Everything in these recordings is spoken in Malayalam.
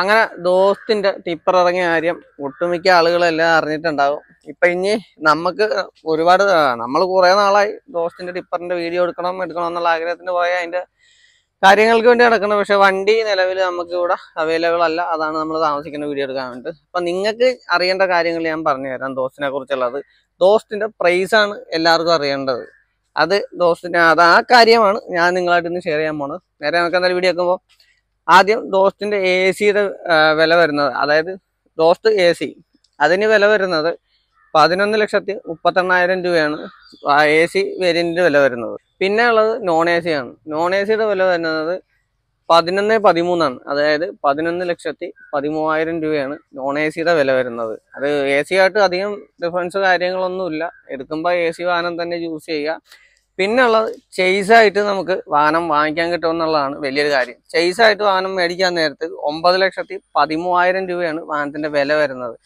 അങ്ങനെ ദോസ്തിൻ്റെ ടിപ്പർ ഇറങ്ങിയ കാര്യം ഒട്ടുമിക്ക ആളുകളെല്ലാം അറിഞ്ഞിട്ടുണ്ടാകും ഇപ്പം ഇനി നമുക്ക് ഒരുപാട് നമ്മൾ കുറേ നാളായി ദോസ്തിൻ്റെ ടിപ്പറിൻ്റെ വീഡിയോ എടുക്കണം എടുക്കണം എന്നുള്ള ആഗ്രഹത്തിൻ്റെ പോയ അതിൻ്റെ കാര്യങ്ങൾക്ക് വേണ്ടി നടക്കുന്നത് പക്ഷെ വണ്ടി നിലവിൽ നമുക്ക് ഇവിടെ അവൈലബിൾ അല്ല അതാണ് നമ്മൾ താമസിക്കുന്ന വീഡിയോ എടുക്കാൻ വേണ്ടി അപ്പം നിങ്ങൾക്ക് അറിയേണ്ട കാര്യങ്ങൾ ഞാൻ പറഞ്ഞു തരാം ദോസ്തിനെ കുറിച്ചുള്ളത് പ്രൈസ് പ്രൈസാണ് എല്ലാവർക്കും അറിയേണ്ടത് അത് ദോസ്തിൻ്റെ അത് ആ കാര്യമാണ് ഞാൻ നിങ്ങളായിട്ട് ഇന്ന് ഷെയർ ചെയ്യാൻ പോണത് നേരെ നമുക്ക് എന്തായാലും വീഡിയോ വെക്കുമ്പോൾ ആദ്യം ദോസ്റ്റിൻ്റെ എ സിയുടെ വില വരുന്നത് അതായത് ദോസ്റ്റ് എ സി അതിന് വില വരുന്നത് പതിനൊന്ന് ലക്ഷത്തി മുപ്പത്തെണ്ണായിരം രൂപയാണ് എ സി വേരിയൻറ്റിൻ്റെ വില വരുന്നത് പിന്നെ ഉള്ളത് നോൺ എ സി ആണ് നോൺ എ സിയുടെ വില വരുന്നത് പതിനൊന്ന് പതിമൂന്നാണ് അതായത് പതിനൊന്ന് ലക്ഷത്തി പതിമൂവായിരം രൂപയാണ് നോൺ എ സിയുടെ വില വരുന്നത് അത് എ സി ആയിട്ട് അധികം ഡിഫറൻസ് കാര്യങ്ങളൊന്നുമില്ല എടുക്കുമ്പോൾ എ സി വാഹനം തന്നെ യൂസ് ചെയ്യുക പിന്നെ ചെയ്സായിട്ട് നമുക്ക് വാഹനം വാങ്ങിക്കാൻ എന്നുള്ളതാണ് വലിയൊരു കാര്യം ചെയ്സായിട്ട് വാഹനം മേടിക്കാൻ നേരത്ത് ഒമ്പത് ലക്ഷത്തി പതിമൂവായിരം രൂപയാണ് വാഹനത്തിൻ്റെ വില വരുന്നത്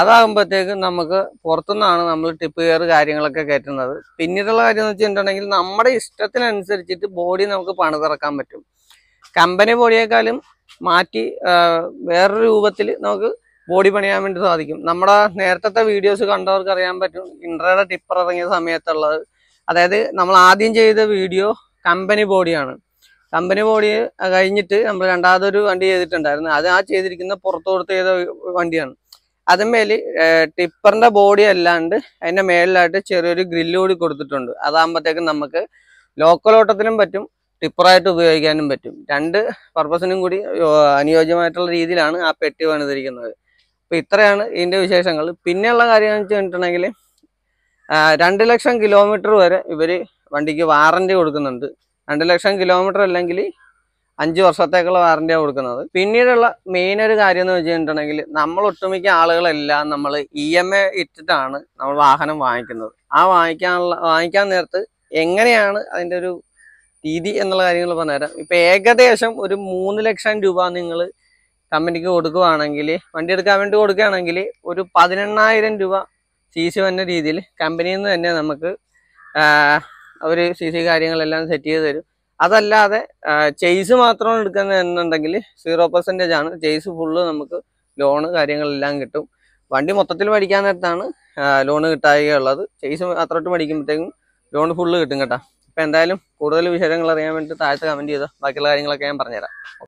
അതാകുമ്പോഴത്തേക്കും നമുക്ക് പുറത്തുനിന്നാണ് നമ്മൾ ടിപ്പ് കെയർ കാര്യങ്ങളൊക്കെ കയറ്റുന്നത് പിന്നീടുള്ള കാര്യം എന്ന് വെച്ചിട്ടുണ്ടെങ്കിൽ നമ്മുടെ ഇഷ്ടത്തിനനുസരിച്ചിട്ട് ബോഡി നമുക്ക് പണിതിറക്കാൻ പറ്റും കമ്പനി ബോഡിയേക്കാളും മാറ്റി വേറെ രൂപത്തിൽ നമുക്ക് ബോഡി പണിയാൻ വേണ്ടി സാധിക്കും നമ്മുടെ നേരത്തെ വീഡിയോസ് കണ്ടവർക്ക് അറിയാൻ പറ്റും ഇൻട്രയുടെ ടിപ്പർ ഇറങ്ങിയ സമയത്തുള്ളത് അതായത് നമ്മൾ ആദ്യം ചെയ്ത വീഡിയോ കമ്പനി ബോഡിയാണ് കമ്പനി ബോഡി കഴിഞ്ഞിട്ട് നമ്മൾ രണ്ടാമതൊരു വണ്ടി ചെയ്തിട്ടുണ്ടായിരുന്നു അത് ആ ചെയ്തിരിക്കുന്ന പുറത്തു കൊടുത്ത് ചെയ്ത വണ്ടിയാണ് അതിന്മേൽ ടിപ്പറിന്റെ ബോഡി അല്ലാണ്ട് അതിന്റെ മേളിലായിട്ട് ചെറിയൊരു ഗ്രില്ല് കൂടി കൊടുത്തിട്ടുണ്ട് അതാകുമ്പോഴത്തേക്കും നമുക്ക് ലോക്കൽ ഓട്ടത്തിനും പറ്റും ടിപ്പറായിട്ട് ഉപയോഗിക്കാനും പറ്റും രണ്ട് പർപ്പസിനും കൂടി അനുയോജ്യമായിട്ടുള്ള രീതിയിലാണ് ആ പെട്ടി പണിതിരിക്കുന്നത് അപ്പൊ ഇത്രയാണ് ഇതിന്റെ വിശേഷങ്ങൾ പിന്നെയുള്ള കാര്യം എന്ന് വെച്ചിട്ടുണ്ടെങ്കിൽ രണ്ട് ലക്ഷം കിലോമീറ്റർ വരെ ഇവർ വണ്ടിക്ക് വാറൻറ്റി കൊടുക്കുന്നുണ്ട് രണ്ട് ലക്ഷം കിലോമീറ്റർ അല്ലെങ്കിൽ അഞ്ച് വർഷത്തേക്കുള്ള വാറൻറ്റിയാണ് കൊടുക്കുന്നത് പിന്നീടുള്ള മെയിൻ ഒരു കാര്യം എന്ന് വെച്ചിട്ടുണ്ടെങ്കിൽ നമ്മൾ ഒട്ടുമിക്ക ആളുകളെല്ലാം നമ്മൾ ഇ എം എ ഇട്ടിട്ടാണ് നമ്മൾ വാഹനം വാങ്ങിക്കുന്നത് ആ വാങ്ങിക്കാനുള്ള വാങ്ങിക്കാൻ നേരത്ത് എങ്ങനെയാണ് അതിൻ്റെ ഒരു രീതി എന്നുള്ള കാര്യങ്ങൾ പറഞ്ഞുതരാം ഇപ്പം ഏകദേശം ഒരു മൂന്ന് ലക്ഷം രൂപ നിങ്ങൾ കമ്പനിക്ക് കൊടുക്കുകയാണെങ്കിൽ വണ്ടി എടുക്കാൻ വേണ്ടി കൊടുക്കുകയാണെങ്കിൽ ഒരു പതിനെണ്ണായിരം രൂപ സി സി വന്ന രീതിയിൽ കമ്പനിയിൽ നിന്ന് തന്നെ നമുക്ക് അവർ സി സി കാര്യങ്ങളെല്ലാം സെറ്റ് ചെയ്ത് തരും അതല്ലാതെ ചെയ്സ് മാത്രം എടുക്കുന്ന എന്നുണ്ടെങ്കിൽ സീറോ പെർസെൻറ്റേജ് ആണ് ചെയ്സ് ഫുള്ള് നമുക്ക് ലോണ് കാര്യങ്ങളെല്ലാം കിട്ടും വണ്ടി മൊത്തത്തിൽ പഠിക്കാൻ നേരത്താണ് ലോണ് കിട്ടാകുകയുള്ളത് ചെയ്സ് മാത്രമായിട്ട് പഠിക്കുമ്പോഴത്തേക്കും ലോൺ ഫുള്ള് കിട്ടും കേട്ടോ അപ്പോൾ എന്തായാലും കൂടുതൽ വിശേഷങ്ങൾ അറിയാൻ വേണ്ടി താഴത്ത് കമൻറ്റ് ചെയ്താൽ ബാക്കിയുള്ള കാര്യങ്ങളൊക്കെ ഞാൻ പറഞ്ഞുതരാം